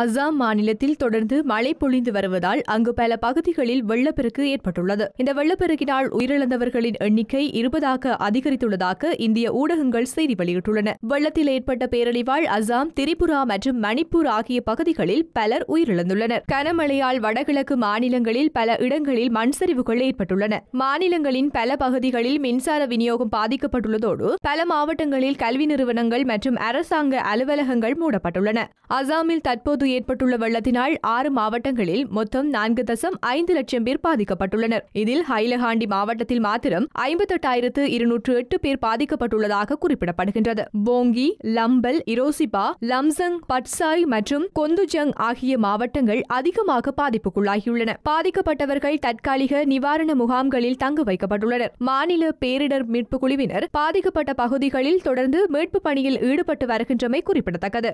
அசாம் மாநிலத்தில் தொடர்ந்து மழை பொழிந்து வருவதால் அங்கு பல பகுதிகளில் வெள்ளப்பெருக்கு ஏற்பட்டுள்ளது இந்த வெள்ளப்பெருக்கினால் உயிரிழந்தவர்களின் எண்ணிக்கை இருபதாக அதிகரித்துள்ளதாக இந்திய ஊடகங்கள் செய்தி வெளியிட்டுள்ளன வெள்ளத்தில் ஏற்பட்ட பேரழிவால் அசாம் திரிபுரா மற்றும் மணிப்பூர் ஆகிய பகுதிகளில் பலர் உயிரிழந்துள்ளனர் கனமழையால் வடகிழக்கு மாநிலங்களில் பல இடங்களில் மண் சரிவுகள் ஏற்பட்டுள்ளன மாநிலங்களின் பல பகுதிகளில் மின்சார விநியோகம் பாதிக்கப்பட்டுள்ளதோடு பல மாவட்டங்களில் கல்வி நிறுவனங்கள் மற்றும் அரசாங்க அலுவலகங்கள் மூடப்பட்டுள்ளன அசாமில் தற்போது தற்போது ஏற்பட்டுள்ள வெள்ளத்தினால் ஆறு மாவட்டங்களில் மொத்தம் நான்கு தசம் ஐந்து லட்சம் பேர் பாதிக்கப்பட்டுள்ளனர் இதில் ஹைலஹாண்டி மாவட்டத்தில் மாத்திரம் ஐம்பத்தெட்டாயிரத்து இருநூற்று எட்டு பேர் பாதிக்கப்பட்டுள்ளதாக குறிப்பிடப்படுகின்றது போங்கி லம்பல் இரோசிபா லம்சங் பட்சாய் மற்றும் கொந்துஜங் ஆகிய மாவட்டங்கள் அதிகமாக பாதிப்புக்குள்ளாகியுள்ளன பாதிக்கப்பட்டவர்கள் தற்காலிக நிவாரண முகாம்களில் தங்க வைக்கப்பட்டுள்ளனர் மாநில பேரிடர் மீட்புக் குழுவினர் பாதிக்கப்பட்ட பகுதிகளில் தொடர்ந்து மீட்பு பணியில் ஈடுபட்டு வருகின்றமை குறிப்பிடத்தக்கது